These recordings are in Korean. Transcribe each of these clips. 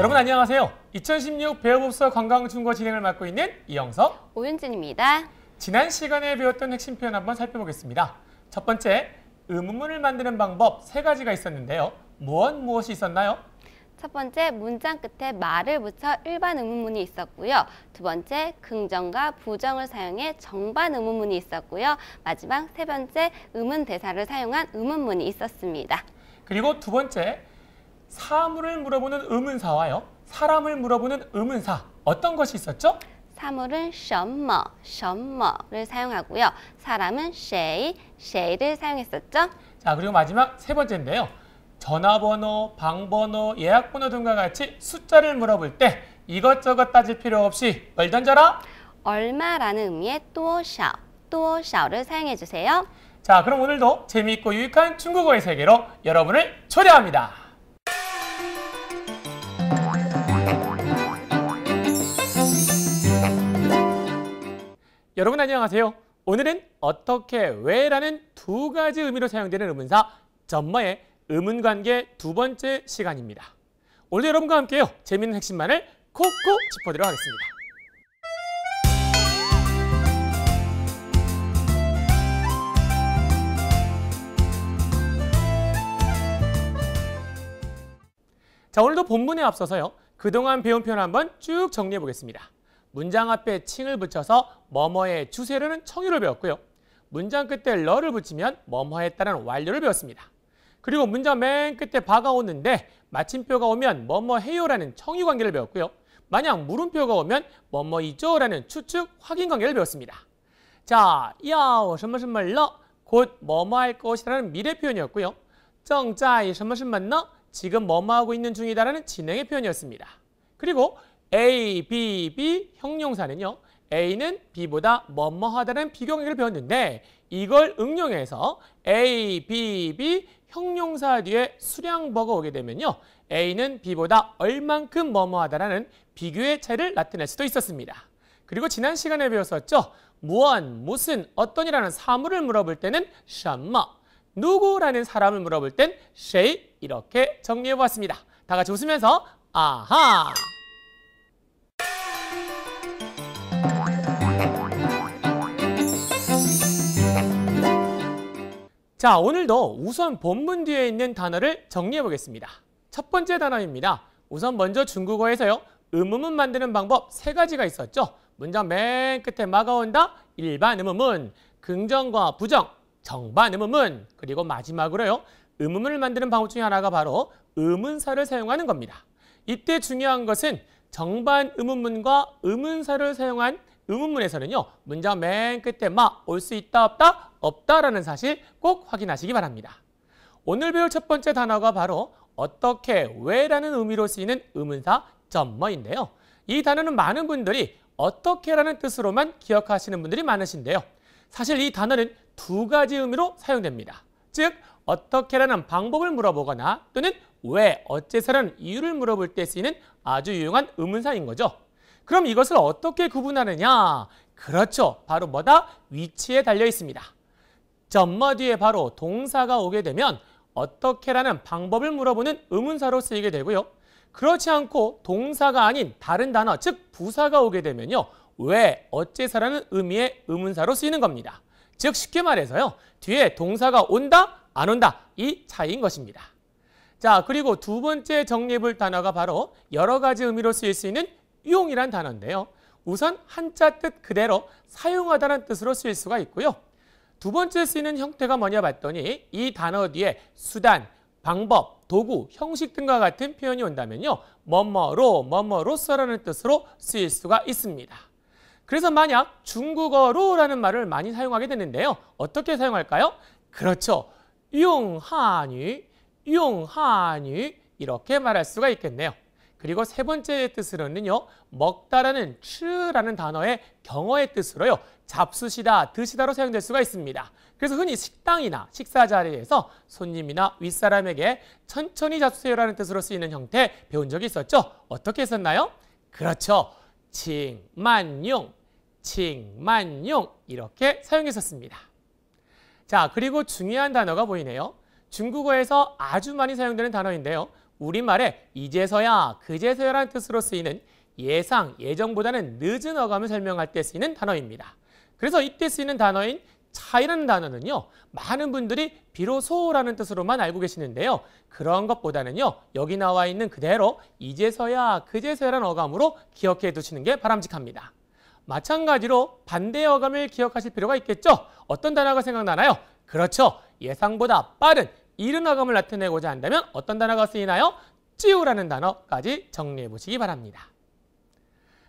여러분 안녕하세요. 2016 배우법사 관광중과 진행을 맡고 있는 이영석, 오윤진입니다. 지난 시간에 배웠던 핵심 표현 한번 살펴보겠습니다. 첫 번째, 의문문을 만드는 방법 세 가지가 있었는데요. 무엇 무엇이 있었나요? 첫 번째, 문장 끝에 말을 붙여 일반 의문문이 있었고요. 두 번째, 긍정과 부정을 사용해 정반 의문문이 있었고요. 마지막 세 번째, 의문 대사를 사용한 의문문이 있었습니다. 그리고 두 번째, 사물을 물어보는 의문사와요. 사람을 물어보는 의문사 어떤 것이 있었죠? 사물은 什么, 什么를 사용하고요. 사람은 谁, 谁를 사용했었죠? 자, 그리고 마지막 세 번째인데요. 전화번호, 방번호, 예약번호 등과 같이 숫자를 물어볼 때 이것저것 따질 필요 없이 뭘 던져라? 얼마라는 의미의 多少, 多少를 사용해 주세요. 자, 그럼 오늘도 재미있고 유익한 중국어의 세계로 여러분을 초대합니다. 여러분 안녕하세요. 오늘은 어떻게, 왜 라는 두 가지 의미로 사용되는 의문사 점마의 의문관계 두 번째 시간입니다. 오늘 여러분과 함께요. 재미있는 핵심만을 콕콕 짚어드리도록 하겠습니다. 자, 오늘도 본문에 앞서서요. 그동안 배운 표현 한번 쭉 정리해 보겠습니다. 문장 앞에 칭을 붙여서 뭐뭐의 주세라는 청유를 배웠고요. 문장 끝에 러를 붙이면 뭐뭐에 따른 완료를 배웠습니다. 그리고 문장 맨 끝에 바가 오는데 마침표가 오면 뭐뭐 해요라는 청유 관계를 배웠고요. 만약 물음표가 오면 뭐뭐이죠라는 추측 확인 관계를 배웠습니다. 자, 야, 什么什么 러, 곧 뭐뭐 할 것이라는 미래 표현이었고요. 정자이 什么什么呢? 지금 뭐뭐 하고 있는 중이다라는 진행의 표현이었습니다. 그리고 A, B, B 형용사는요. A는 B보다 뭐뭐하다는 비경관계를 배웠는데 이걸 응용해서 A, B, B 형용사 뒤에 수량버가 오게 되면요. A는 B보다 얼만큼 뭐뭐하다라는 비교의 차이를 나타낼 수도 있었습니다. 그리고 지난 시간에 배웠었죠. 무언, 무슨, 어떤이라는 사물을 물어볼 때는 샴머 누구라는 사람을 물어볼 땐 쉐이 이렇게 정리해보았습니다. 다 같이 웃으면서 아하! 자, 오늘도 우선 본문 뒤에 있는 단어를 정리해 보겠습니다. 첫 번째 단어입니다. 우선 먼저 중국어에서요. 음음문 만드는 방법 세 가지가 있었죠. 문장 맨 끝에 막아온다. 일반 음음문, 긍정과 부정, 정반 음음문, 그리고 마지막으로요. 음음문을 만드는 방법 중에 하나가 바로 음운사를 사용하는 겁니다. 이때 중요한 것은 정반 음음문과 음운사를 사용한 의문문에서는요. 문장 맨 끝에 막 올 수 있다 없다 없다라는 사실 꼭 확인하시기 바랍니다. 오늘 배울 첫 번째 단어가 바로 어떻게 왜라는 의미로 쓰이는 의문사 점머인데요. 이 단어는 많은 분들이 어떻게라는 뜻으로만 기억하시는 분들이 많으신데요. 사실 이 단어는 두 가지 의미로 사용됩니다. 즉 어떻게라는 방법을 물어보거나 또는 왜, 어째서라는 이유를 물어볼 때 쓰이는 아주 유용한 의문사인 거죠. 그럼 이것을 어떻게 구분하느냐? 그렇죠. 바로 뭐다? 위치에 달려 있습니다. 점마 뒤에 바로 동사가 오게 되면 어떻게라는 방법을 물어보는 의문사로 쓰이게 되고요. 그렇지 않고 동사가 아닌 다른 단어, 즉 부사가 오게 되면요. 왜, 어째서라는 의미의 의문사로 쓰이는 겁니다. 즉 쉽게 말해서요. 뒤에 동사가 온다, 안 온다 이 차이인 것입니다. 자 그리고 두 번째 정리해볼 단어가 바로 여러 가지 의미로 쓰일 수 있는 이용이란 단어인데요. 우선 한자 뜻 그대로 사용하다는 뜻으로 쓰일 수가 있고요. 두 번째 쓰이는 형태가 뭐냐 봤더니 이 단어 뒤에 수단, 방법, 도구, 형식 등과 같은 표현이 온다면요. 뭐뭐로, 뭐뭐로써라는 뜻으로 쓰일 수가 있습니다. 그래서 만약 중국어로라는 말을 많이 사용하게 되는데요. 어떻게 사용할까요? 그렇죠. 용하니, 용하니 이렇게 말할 수가 있겠네요. 그리고 세 번째 뜻으로는요. 먹다라는 추라는 단어의 경어의 뜻으로요. 잡수시다, 드시다로 사용될 수가 있습니다. 그래서 흔히 식당이나 식사 자리에서 손님이나 윗사람에게 천천히 잡수세요라는 뜻으로 쓰이는 형태 배운 적이 있었죠? 어떻게 썼나요? 그렇죠. 칭만용, 칭만용 이렇게 사용했었습니다. 자, 그리고 중요한 단어가 보이네요. 중국어에서 아주 많이 사용되는 단어인데요. 우리말에 이제서야, 그제서야라는 뜻으로 쓰이는 예상, 예정보다는 늦은 어감을 설명할 때 쓰이는 단어입니다. 그래서 이때 쓰이는 단어인 차이라는 단어는요. 많은 분들이 비로소라는 뜻으로만 알고 계시는데요. 그런 것보다는요. 여기 나와 있는 그대로 이제서야, 그제서야라는 어감으로 기억해 두시는 게 바람직합니다. 마찬가지로 반대 어감을 기억하실 필요가 있겠죠. 어떤 단어가 생각나나요? 그렇죠. 예상보다 빠른 이른 어감을 나타내고자 한다면 어떤 단어가 쓰이나요? 찌우라는 단어까지 정리해 보시기 바랍니다.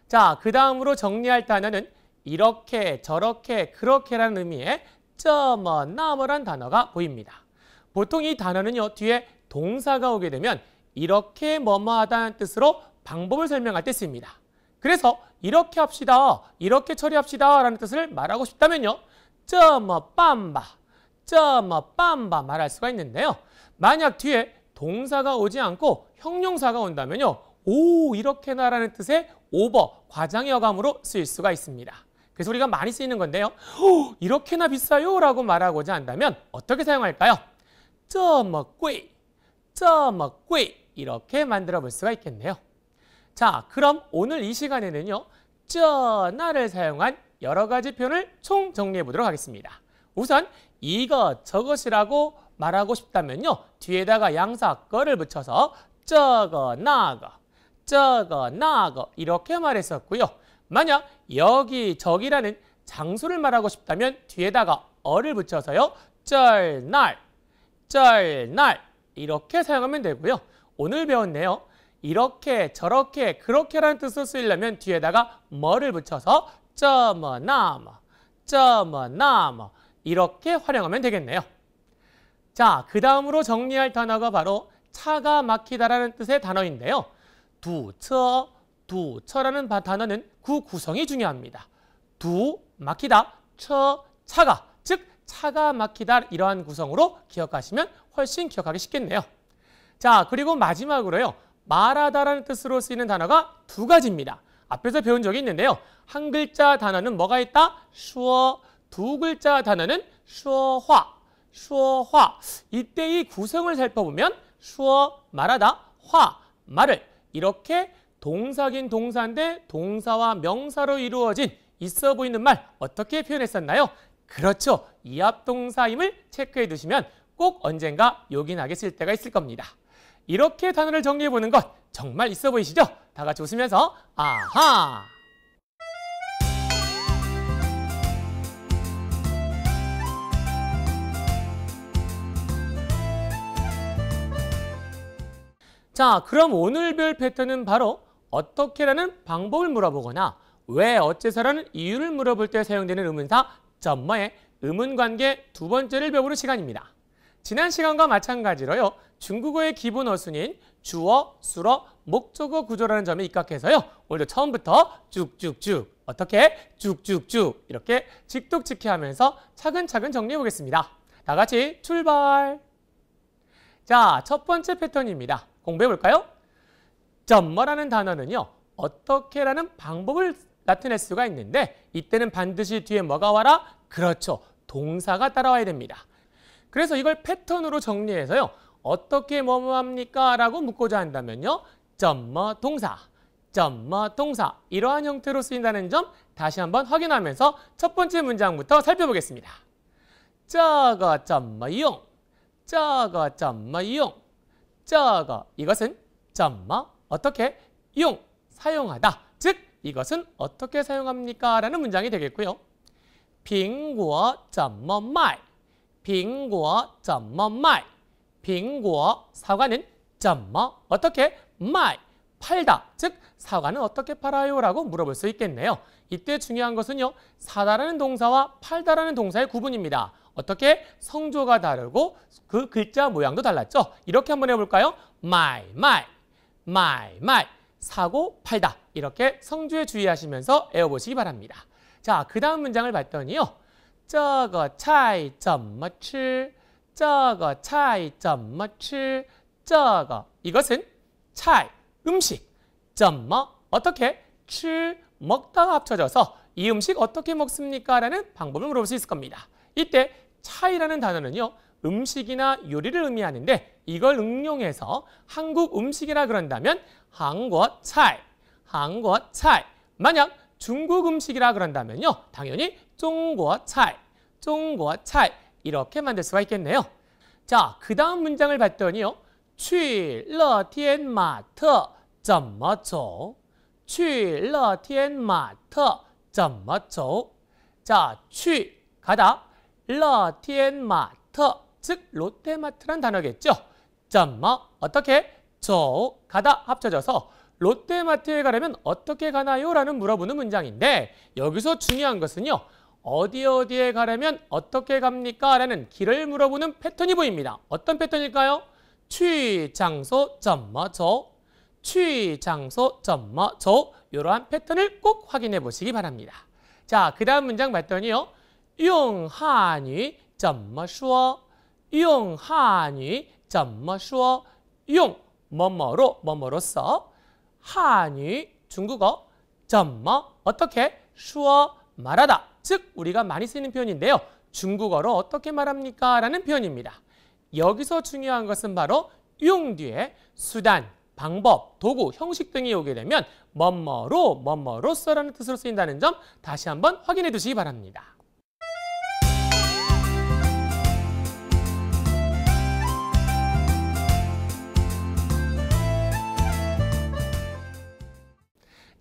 자, 그 다음으로 정리할 단어는 이렇게, 저렇게, 그렇게라는 의미의 점어, 나머란 단어가 보입니다. 보통 이 단어는요, 뒤에 동사가 오게 되면 이렇게 뭐뭐하다는 뜻으로 방법을 설명할 때 씁니다. 그래서 이렇게 합시다, 이렇게 처리합시다 라는 뜻을 말하고 싶다면요. 점어 빰바, 점어 뭐 빰바 말할 수가 있는데요. 만약 뒤에 동사가 오지 않고 형용사가 온다면요. 오 이렇게나라는 뜻의 오버 과장여감으로 쓰일 수가 있습니다. 그래서 우리가 많이 쓰이는 건데요. 오, 이렇게나 비싸요 라고 말하고자 한다면 어떻게 사용할까요? 점어 꾀, 점어 꾀 이렇게 만들어 볼 수가 있겠네요. 자, 그럼 오늘 이 시간에는요. 쩌나를 사용한 여러 가지 표현을 총 정리해 보도록 하겠습니다. 우선 이것 저것이라고 말하고 싶다면요. 뒤에다가 양사 거를 붙여서 저거 나거 저거 나거 이렇게 말했었고요. 만약 여기 저기라는 장소를 말하고 싶다면 뒤에다가 어를 붙여서요. 쩔 날 쩔 날 이렇게 사용하면 되고요. 오늘 배웠네요 이렇게 저렇게 그렇게라는 뜻을 쓰려면 뒤에다가 뭐를 붙여서 쩌머나머쩌머나머 뭐, 뭐, 뭐, 이렇게 활용하면 되겠네요. 자, 그 다음으로 정리할 단어가 바로 차가 막히다라는 뜻의 단어인데요. 두처, 두처라는 단어는 구 구성이 중요합니다. 두, 막히다, 처, 차가, 즉 차가 막히다 이러한 구성으로 기억하시면 훨씬 기억하기 쉽겠네요. 자, 그리고 마지막으로요. 말하다라는 뜻으로 쓰이는 단어가 두 가지입니다. 앞에서 배운 적이 있는데요. 한 글자 단어는 뭐가 있다? 수어, 두 글자 단어는 슈어화, 슈어화. 이때 이 구성을 살펴보면 슈어 말하다, 화 말을 이렇게 동사긴 동사인데 동사와 명사로 이루어진 있어 보이는 말 어떻게 표현했었나요? 그렇죠. 이합동사임을 체크해 두시면 꼭 언젠가 요긴하게 쓸 때가 있을 겁니다. 이렇게 단어를 정리해보는 것 정말 있어 보이시죠? 다 같이 웃으면서 아하! 자, 그럼 오늘 배울 패턴은 바로 어떻게라는 방법을 물어보거나 왜, 어째서라는 이유를 물어볼 때 사용되는 의문사 점머의 의문관계 두 번째를 배우는 시간입니다. 지난 시간과 마찬가지로요. 중국어의 기본 어순인 주어, 수어, 목적어 구조라는 점에 입각해서요. 오늘도 처음부터 쭉쭉쭉 어떻게 쭉쭉쭉 이렇게 직독직해하면서 차근차근 정리해 보겠습니다. 다 같이 출발! 자, 첫 번째 패턴입니다. 공부해 볼까요? 점머라는 단어는요. 어떻게라는 방법을 나타낼 수가 있는데 이때는 반드시 뒤에 뭐가 와라? 그렇죠. 동사가 따라와야 됩니다. 그래서 이걸 패턴으로 정리해서요. 어떻게 뭐뭐 합니까? 라고 묻고자 한다면요. 점머 동사, 점머 동사 이러한 형태로 쓰인다는 점 다시 한번 확인하면서 첫 번째 문장부터 살펴보겠습니다. 저거 점머 이용, 저거 점머 이용 자가 이것은 점마 어떻게 이용 사용하다 즉 이것은 어떻게 사용합니까? 라는 문장이 되겠고요. 빙고 점마 怎么卖苹 점마 么卖苹果 사과는 점마 어떻게 卖 팔다 즉 사과는 어떻게 팔아요? 라고 물어볼 수 있겠네요. 이때 중요한 것은요. 사다라는 동사와 팔다라는 동사의 구분입니다. 어떻게 성조가 다르고 그 글자 모양도 달랐죠. 이렇게 한번 해볼까요? my, my, my, my. 사고 팔다. 이렇게 성조에 주의하시면서 외워보시기 바랍니다. 자, 그 다음 문장을 봤더니요. 저거 차이 점머치 저거 차이 점머치 저거 이것은 차이 음식 점머 뭐? 어떻게 치 먹다가 합쳐져서 이 음식 어떻게 먹습니까? 라는 방법을 물어볼 수 있을 겁니다. 이때 차이라는 단어는요. 음식이나 요리를 의미하는데 이걸 응용해서 한국 음식이라 그런다면 한국 차이, 한국 차이. 만약 중국 음식이라 그런다면요. 당연히 중국 차이, 중국 차이 이렇게 만들 수가 있겠네요. 자, 그 다음 문장을 봤더니요. 去乐天马特怎么走?去乐天马特怎么走? 자, 去 가다 러티엔마트 즉 롯데마트란 단어겠죠. 점마 어떻게 저 가다 합쳐져서 롯데마트에 가려면 어떻게 가나요? 라는 물어보는 문장인데 여기서 중요한 것은요. 어디 어디에 가려면 어떻게 갑니까? 라는 길을 물어보는 패턴이 보입니다. 어떤 패턴일까요? 취장소 점마저 취장소 점마저 이러한 패턴을 꼭 확인해 보시기 바랍니다. 자, 그 다음 문장 봤더니요. 用汉语怎么说?用汉语怎么说?用 뭐뭐로 뭐뭐로써 한유 중국어 怎么 어떻게 说 말하다 즉 우리가 많이 쓰는 표현인데요 중국어로 어떻게 말합니까? 라는 표현입니다 여기서 중요한 것은 바로 용 뒤에 수단, 방법, 도구, 형식 등이 오게 되면 뭐뭐로 뭐뭐로써라는 뜻으로 쓰인다는 점 다시 한번 확인해 두시기 바랍니다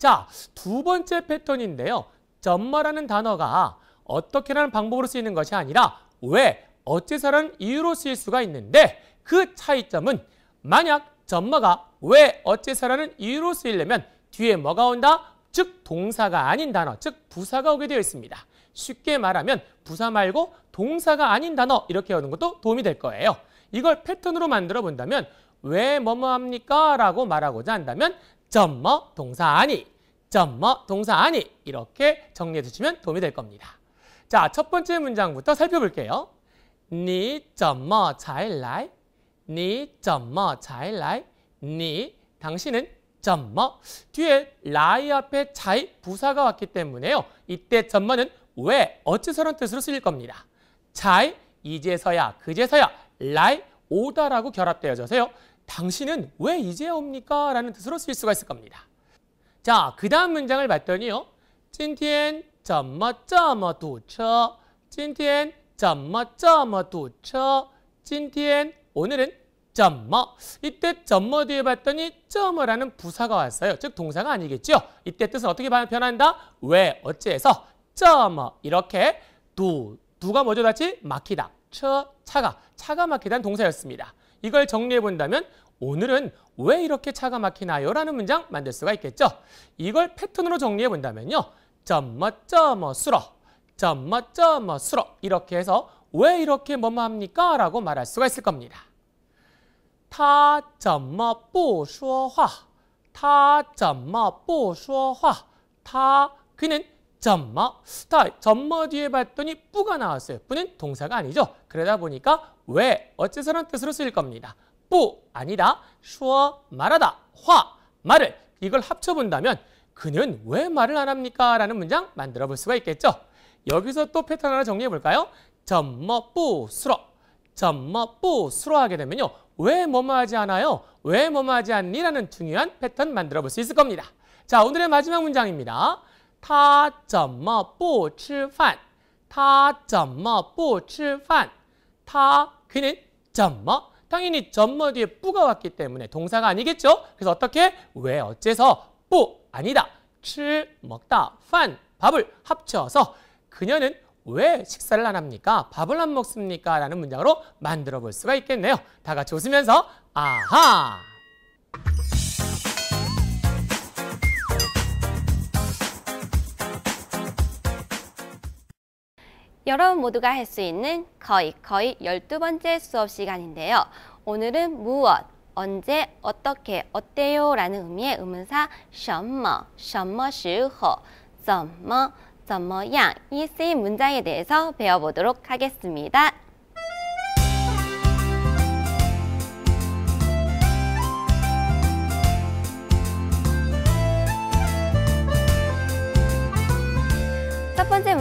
자, 두 번째 패턴인데요. 점마라는 단어가 어떻게라는 방법으로 쓰이는 것이 아니라 왜, 어째서라는 이유로 쓰일 수가 있는데 그 차이점은 만약 점마가 왜, 어째서라는 이유로 쓰이려면 뒤에 뭐가 온다? 즉 동사가 아닌 단어, 즉 부사가 오게 되어 있습니다. 쉽게 말하면 부사 말고 동사가 아닌 단어 이렇게 오는 것도 도움이 될 거예요. 이걸 패턴으로 만들어 본다면 왜 뭐뭐 합니까? 라고 말하고자 한다면 점머 동사 아니 점머 동사 아니 이렇게 정리해 주시면 도움이 될 겁니다. 자, 첫 번째 문장부터 살펴볼게요. 니 점머 잘라이 니 점머 잘라이 니 당신은 점머 뒤에 라이 앞에 자이 부사가 왔기 때문에요. 이때 점머는 왜 어찌서런 뜻으로 쓰일 겁니다. 자이 이제서야 그제서야 라이 오다라고 결합되어져서요. 당신은 왜 이제 옵니까? 라는 뜻으로 쓸 수가 있을 겁니다. 자, 그 다음 문장을 봤더니요. 찐티엔 今天怎么도么 찐티엔 天怎么这도堵 찐티엔 오늘은 점么 이때 점么 뒤에 봤더니 점么라는 부사가 왔어요. 즉 동사가 아니겠죠. 이때 뜻은 어떻게 변한다? 왜, 어째서, 점么 이렇게 두, 두가 먼저 다치 막히다. 처, 차가, 차가 막히다는 동사였습니다. 이걸 정리해 본다면 오늘은 왜 이렇게 차가 막히나요? 라는 문장 만들 수가 있겠죠. 이걸 패턴으로 정리해 본다면요. 점머점머 수러, 점머점머 수러 이렇게 해서 왜 이렇게 뭐뭐 합니까? 라고 말할 수가 있을 겁니다. 타점머不说话타점머不说话타 그는 점마. 자, 점마 뒤에 봤더니 뿌가 나왔어요. 뿌는 동사가 아니죠. 그러다 보니까 왜, 어째서란 뜻으로 쓰일 겁니다. 뿌, 아니다, 슈 말하다, 화, 말을 이걸 합쳐본다면 그는 왜 말을 안 합니까? 라는 문장 만들어 볼 수가 있겠죠. 여기서 또 패턴 하나 정리해 볼까요? 점마뿌 수러 점마뿌 수러 하게 되면요. 왜 뭐뭐 하지 않아요? 왜 뭐뭐 하지 않니? 라는 중요한 패턴 만들어 볼 수 있을 겁니다. 자, 오늘의 마지막 문장입니다. 他怎么不吃饭？他怎么不吃饭？他그는 怎么 당연히 점머 뒤에 뿌가 왔기 때문에 동사가 아니겠죠? 그래서 어떻게 왜 어째서 뿌 아니다 吃 먹다 饭 밥을 합쳐서 그녀는 왜 식사를 안 합니까? 밥을 안 먹습니까? 라는 문장으로 만들어 볼 수가 있겠네요. 다 같이 웃으면서 아하! 여러분 모두가 할 수 있는 거의 거의 열두 번째 수업 시간인데요. 오늘은 무엇, 언제, 어떻게, 어때요 라는 의미의 의문사 什么,什么时候,怎么,怎么样이 쓰인 문장에 대해서 배워보도록 하겠습니다.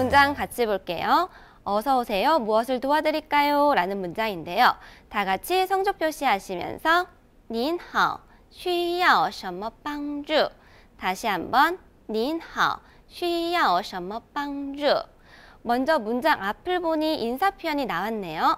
문장 같이 볼게요. 어서 오세요. 무엇을 도와드릴까요? 라는 문장인데요. 다 같이 성조 표시하시면서 您好,需要什么帮助? 다시 한번 您好,需要什么帮助? 먼저 문장 앞을 보니 인사 표현이 나왔네요.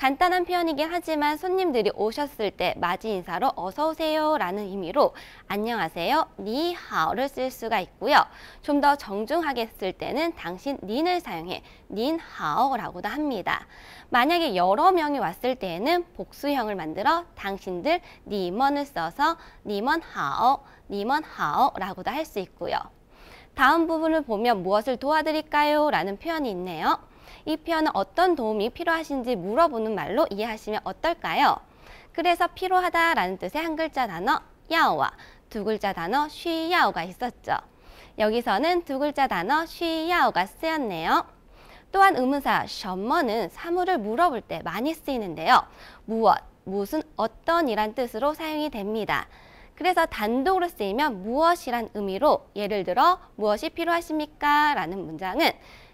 간단한 표현이긴 하지만 손님들이 오셨을 때 맞이 인사로 어서 오세요 라는 의미로 안녕하세요, 니하오를 쓸 수가 있고요. 좀 더 정중하게 쓸 때는 당신 닌을 사용해 닌하오라고도 합니다. 만약에 여러 명이 왔을 때에는 복수형을 만들어 당신들 니먼을 써서 니먼하오, 니먼하오라고도 할 수 있고요. 다음 부분을 보면 무엇을 도와드릴까요? 라는 표현이 있네요. 이 표현은 어떤 도움이 필요하신지 물어보는 말로 이해하시면 어떨까요? 그래서 필요하다라는 뜻의 한 글자 단어 야오와 두 글자 단어 쉬야오가 있었죠. 여기서는 두 글자 단어 쉬야오가 쓰였네요. 또한 의문사 셔머는 사물을 물어볼 때 많이 쓰이는데요. 무엇, 무슨, 어떤이란 뜻으로 사용이 됩니다. 그래서 단독으로 쓰이면 무엇이란 의미로 예를 들어 무엇이 필요하십니까? 라는 문장은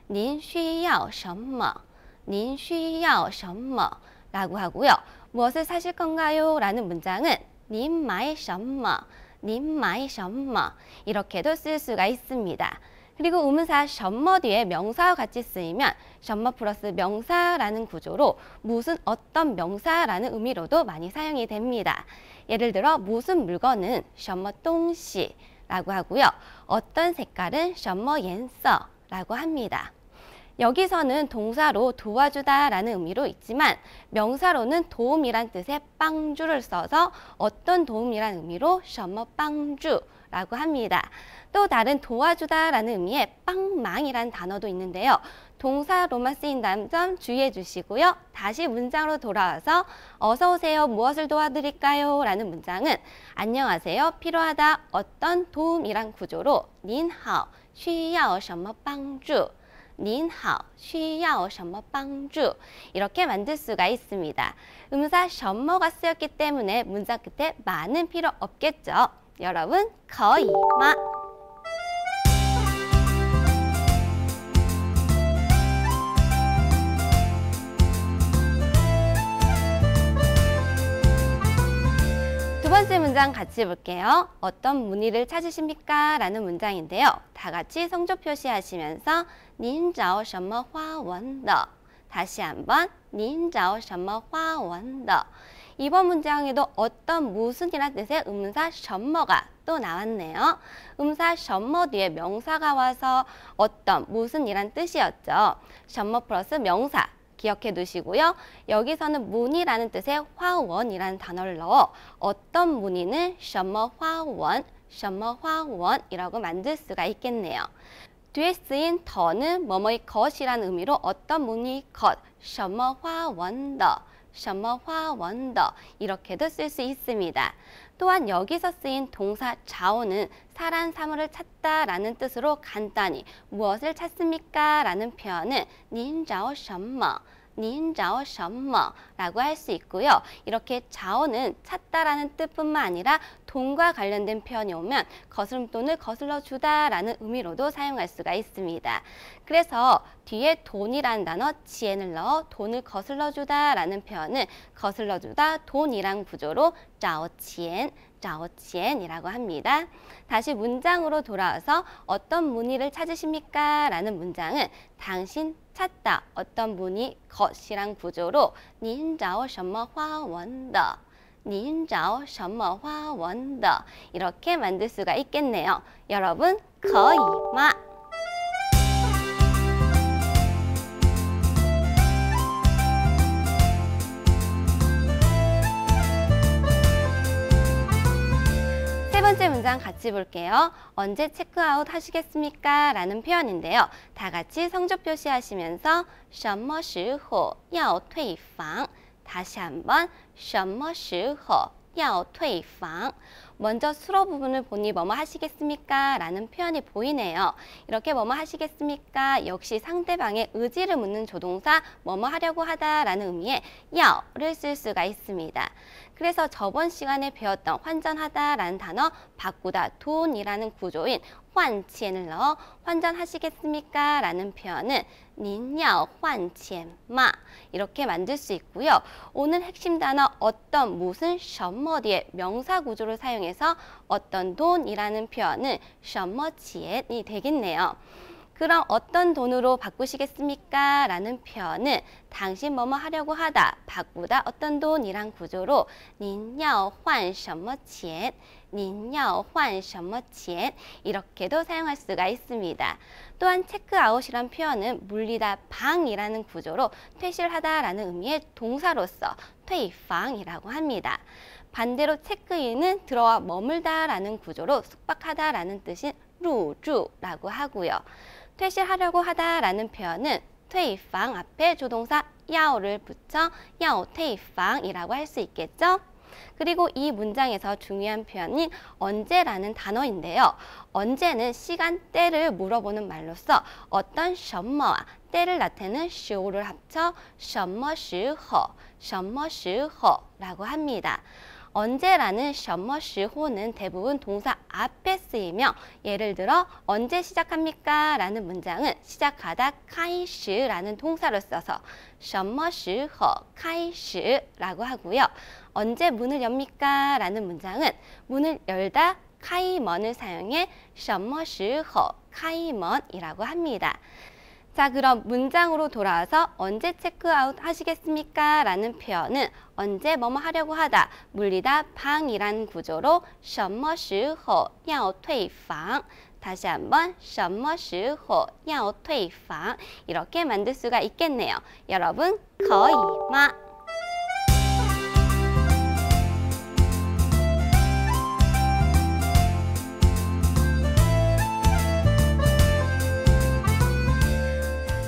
您需要什么？您需要什么? 라고 하고요. 무엇을 사실 건가요? 라는 문장은 님 마이 셔머, 님 마이 셔머 이렇게도 쓸 수가 있습니다. 그리고 우문사 셔머 뒤에 명사와 같이 쓰이면 셔머 플러스 명사라는 구조로 무슨 어떤 명사라는 의미로도 많이 사용이 됩니다. 예를 들어 무슨 물건은 셔머 동시라고 하고요. 어떤 색깔은 셔머 옌서라고 합니다. 여기서는 동사로 도와주다 라는 의미로 있지만 명사로는 도움이란 뜻의 빵주를 써서 어떤 도움이란 의미로 셔머 빵주 라고 합니다. 또 다른 도와주다 라는 의미의 빵망이란 단어도 있는데요. 동사로만 쓰인다는 점 주의해 주시고요. 다시 문장으로 돌아와서 어서 오세요. 무엇을 도와드릴까요? 라는 문장은 안녕하세요. 필요하다. 어떤 도움이란 구조로 닌하오, 쉬야오 셔머 빵주 您好,需要什么帮助 이렇게 만들 수가 있습니다. 음사 什뭐가 쓰였기 때문에 문장 끝에 많은 필요 없겠죠. 여러분, 거의 마 번째 문장 같이 볼게요. 어떤 문의를 찾으십니까? 라는 문장인데요. 다 같이 성조 표시하시면서 您找什么花纹的？다시 한번 닌 자오 셔머 화원더 이번 문장에도 어떤 무슨이란 뜻의 음사 셔머가 또 나왔네요. 음사 셔머 뒤에 명사가 와서 어떤 무슨이란 뜻이었죠. 셔머 플러스 명사 기억해 두시고요. 여기서는 문이라는 뜻의 화원이라는 단어를 넣어 어떤 문의는 셔머 화원, 셔머 화원이라고 만들 수가 있겠네요. 뒤에 쓰인 더는 뭐뭐의 것이라는 의미로 어떤 문이 것, 什么花원더什么花원더 이렇게도 쓸 수 있습니다. 또한 여기서 쓰인 동사 자오는 사람 사물을 찾다라는 뜻으로 간단히 무엇을 찾습니까? 라는 표현은 닌자오 什么 닌자오 셔머라고 할 수 있고요. 이렇게 자오는 찾다라는 뜻뿐만 아니라 돈과 관련된 표현이 오면 거슬름돈을 거슬러 주다라는 의미로도 사용할 수가 있습니다. 그래서 뒤에 돈이라는 단어 지엔을 넣어 돈을 거슬러 주다라는 표현은 거슬러 주다 돈이란 구조로 자오 지엔 자오치엔이라고 합니다. 다시 문장으로 돌아와서 어떤 무늬를 찾으십니까? 라는 문장은 당신 찾다 어떤 무늬 것이란 구조로 닌找什么花纹的 닌找什么花纹的 이렇게 만들 수가 있겠네요. 여러분 거의 마 문장 같이 볼게요. 언제 체크아웃 하시겠습니까? 라는 표현인데요. 다 같이 성적 표시하시면서 什么时候要退房 다시 한번 什么时候要退房 먼저 수로 부분을 보니 뭐뭐 하시겠습니까? 라는 표현이 보이네요. 이렇게 뭐뭐 하시겠습니까? 역시 상대방의 의지를 묻는 조동사 뭐뭐 하려고 하다라는 의미의 야를 쓸 수가 있습니다. 그래서 저번 시간에 배웠던 환전하다라는 단어 바꾸다 돈이라는 구조인 환钱을 넣어 환전하시겠습니까? 라는 표현은 닌要 환钱마 이렇게 만들 수 있고요. 오늘 핵심 단어 어떤 무슨 셔머디의 명사 구조를 사용해서 어떤 돈이라는 표현은 셔머치엔이 되겠네요. 그럼 어떤 돈으로 바꾸시겠습니까? 라는 표현은 당신 뭐뭐 하려고 하다, 바꾸다 어떤 돈이란 구조로 您要换什么钱?您要换什么钱? 이렇게도 사용할 수가 있습니다. 또한 체크아웃이란 표현은 물리다 방이라는 구조로 퇴실하다라는 의미의 동사로서 퇴방이라고 합니다. 반대로 체크인은 들어와 머물다라는 구조로 숙박하다라는 뜻인 루주라고 하고요. 퇴실하려고 하다라는 표현은 퇴이팡 앞에 조동사 야오를 붙여 야오 퇴이팡이라고 할 수 있겠죠? 그리고 이 문장에서 중요한 표현인 언제라는 단어인데요. 언제는 시간대를 물어보는 말로써 어떤 什么와 때를 나타내는 时를 합쳐 什么时候,什么时候라고 합니다. 언제라는 셔머시호는 대부분 동사 앞에 쓰이며 예를 들어 언제 시작합니까? 라는 문장은 시작하다 카이시라는 동사로 써서 셔머시허 카이시라고 하고요. 언제 문을 엽니까? 라는 문장은 문을 열다 카이먼을 사용해 셔머시허 카이먼이라고 합니다. 자 그럼 문장으로 돌아와서 언제 체크아웃 하시겠습니까? 라는 표현은 언제 뭐뭐 하려고 하다, 물리다, 방이란 구조로 什么时候要退房 다시 한번 什么时候要退房 이렇게 만들 수가 있겠네요. 여러분 거의 마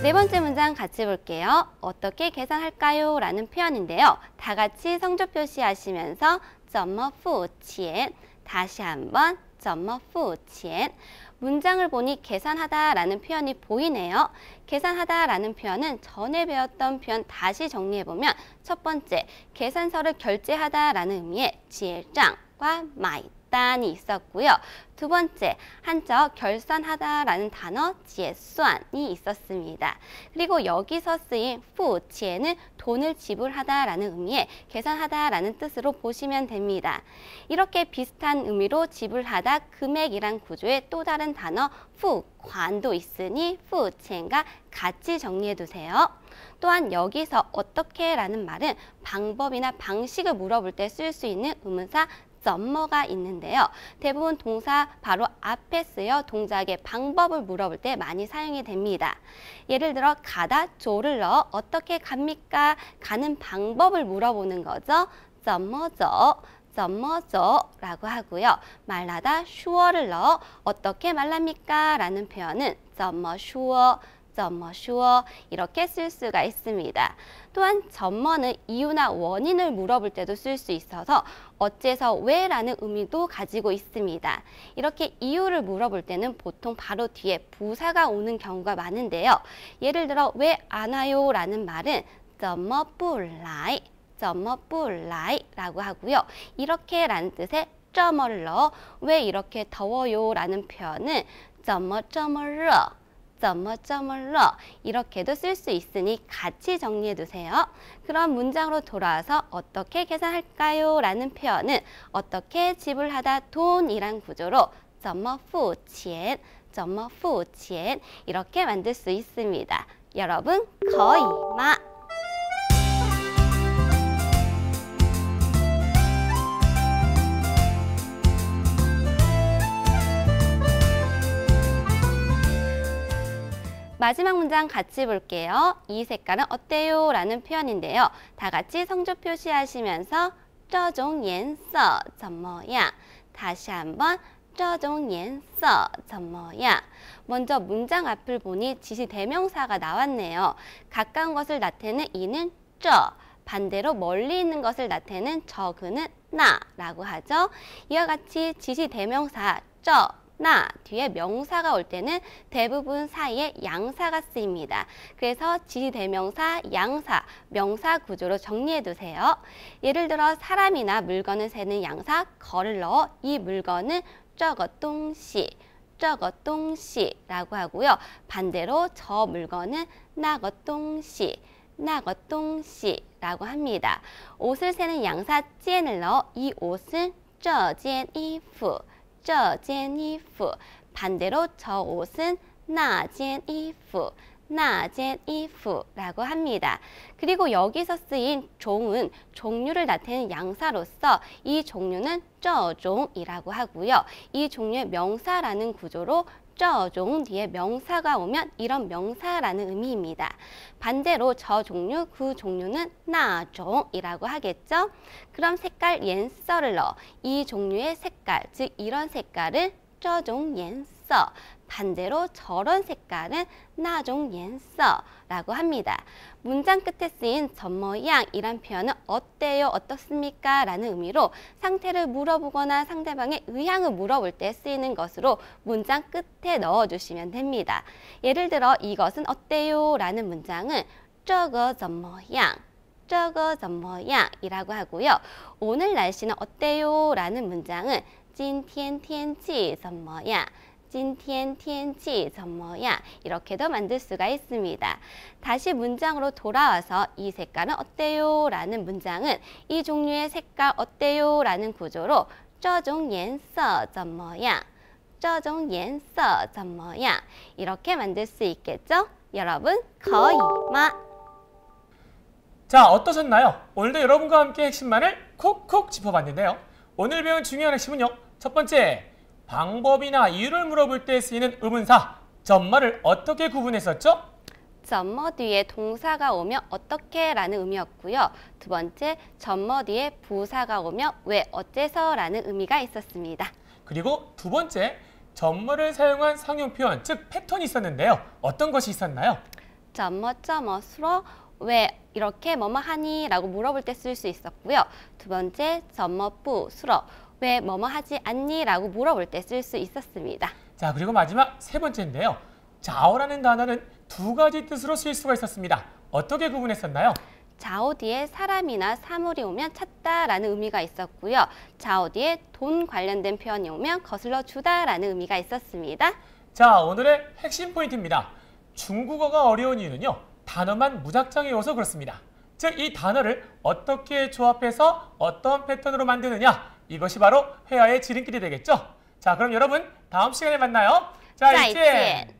세 네 번째 문장 같이 볼게요. 어떻게 계산할까요? 라는 표현인데요. 다 같이 성조 표시하시면서 점머 후치엔 다시 한번 점머 후치엔 문장을 보니 계산하다 라는 표현이 보이네요. 계산하다 라는 표현은 전에 배웠던 표현 다시 정리해보면 첫 번째, 계산서를 결제하다 라는 의미의 지엘장과 마이 단이 있었고요. 두 번째, 한적 결산하다라는 단어 지에수안이 있었습니다. 그리고 여기서 쓰인 푸지에는 돈을 지불하다라는 의미의 계산하다라는 뜻으로 보시면 됩니다. 이렇게 비슷한 의미로 지불하다 금액이란 구조의 또 다른 단어 푸관도 있으니 푸지엔과 같이 정리해 두세요. 또한 여기서 어떻게 라는 말은 방법이나 방식을 물어볼 때 쓸 수 있는 의문사 썸머가 있는데요. 대부분 동사 바로 앞에 쓰여 동작의 방법을 물어볼 때 많이 사용이 됩니다. 예를 들어 가다 조를 넣어 어떻게 갑니까? 가는 방법을 물어보는 거죠. 썸머죠. 썸머죠 라고 하고요. 말라다 슈어를 넣어 어떻게 말랍니까? 라는 표현은 썸머 슈어 점머, 슈어 이렇게 쓸 수가 있습니다. 또한 점머는 이유나 원인을 물어볼 때도 쓸 수 있어서 어째서 왜 라는 의미도 가지고 있습니다. 이렇게 이유를 물어볼 때는 보통 바로 뒤에 부사가 오는 경우가 많은데요. 예를 들어 왜 안 와요 라는 말은 점머 불라이 점머 불라이 라고 하고요. 이렇게 라는 뜻의 점머를 넣어 왜 이렇게 더워요 라는 표현은 점머 점머 热 점뭐점을러 이렇게도 쓸 수 있으니 같이 정리해 두세요. 그럼 문장으로 돌아와서 어떻게 계산할까요? 라는 표현은 어떻게 지불하다 돈이란 구조로 점머치엔점머치엔 이렇게 만들 수 있습니다. 여러분 거의 마 마지막 문장 같이 볼게요. 이 색깔은 어때요? 라는 표현인데요. 다 같이 성조 표시하시면서 저종 연서 점모야 다시 한번 저종 연서 점모야 먼저 문장 앞을 보니 지시 대명사가 나왔네요. 가까운 것을 나타내는 이는 저, 반대로 멀리 있는 것을 나타내는 저그는 나라고 하죠. 이와 같이 지시 대명사 저, 나 뒤에 명사가 올 때는 대부분 사이에 양사가 쓰입니다. 그래서 지대명사, 양사, 명사 구조로 정리해두세요. 예를 들어 사람이나 물건을 세는 양사 거를 넣어 이 물건은 저거 똥시, 저거 똥시라고 하고요. 반대로 저 물건은 나거 똥시, 나거 똥시라고 합니다. 옷을 세는 양사 찌엔을 넣어 이 옷은 저젠 이프, 저젠이프 반대로 저 옷은 나젠이프 나젠 이프라고 합니다. 그리고 여기서 쓰인 종은 종류를 나타내는 양사로서 이 종류는 저종이라고 하고요. 이 종류의 명사라는 구조로 저종 뒤에 명사가 오면 이런 명사라는 의미입니다. 반대로 저 종류, 그 종류는 나종이라고 하겠죠. 그럼 색깔 옌서를러 이 종류의 색깔, 즉 이런 색깔을 저종 옌서 반대로 저런 색깔은 나종 옌서 라고 합니다. 문장 끝에 쓰인 전모양이란 표현은 어때요? 어떻습니까? 라는 의미로 상태를 물어보거나 상대방의 의향을 물어볼 때 쓰이는 것으로 문장 끝에 넣어주시면 됩니다. 예를 들어 이것은 어때요? 라는 문장은 저거 전모양 저거 전모양이라고 하고요. 오늘 날씨는 어때요? 라는 문장은 찐티今티天气怎모양 今天 TNT 怎么样? 이렇게도 만들 수가 있습니다. 다시 문장으로 돌아와서 이 색깔은 어때요? 라는 문장은 이 종류의 색깔 어때요? 라는 구조로 这种颜色怎么样?这种颜色怎么样? 이렇게 만들 수 있겠죠? 여러분, 거의吗? 자, 어떠셨나요? 오늘도 여러분과 함께 핵심만을 콕콕 짚어봤는데요. 오늘 배운 중요한 핵심은요. 첫 번째, 방법이나 이유를 물어볼 때 쓰이는 의문사 점마를 어떻게 구분했었죠? 점머 뒤에 동사가 오면 어떻게 라는 의미였고요. 두 번째, 점머 뒤에 부사가 오면 왜, 어째서 라는 의미가 있었습니다. 그리고 두 번째, 점머를 사용한 상용 표현, 즉 패턴이 있었는데요. 어떤 것이 있었나요? 점머, 점머, 수로, 왜, 이렇게 뭐뭐 하니? 라고 물어볼 때 쓸 수 있었고요. 두 번째, 점머, 부, 수로, 왜 뭐뭐 하지 않니? 라고 물어볼 때 쓸 수 있었습니다. 자, 그리고 마지막 세 번째인데요. 자오라는 단어는 두 가지 뜻으로 쓸 수가 있었습니다. 어떻게 구분했었나요? 자오 뒤에 사람이나 사물이 오면 찾다라는 의미가 있었고요. 자오 뒤에 돈 관련된 표현이 오면 거슬러 주다라는 의미가 있었습니다. 자, 오늘의 핵심 포인트입니다. 중국어가 어려운 이유는요. 단어만 무작정 이어서 그렇습니다. 즉, 이 단어를 어떻게 조합해서 어떤 패턴으로 만드느냐 이것이 바로 회화의 지름길이 되겠죠? 자, 그럼 여러분 다음 시간에 만나요. 자, 자 이제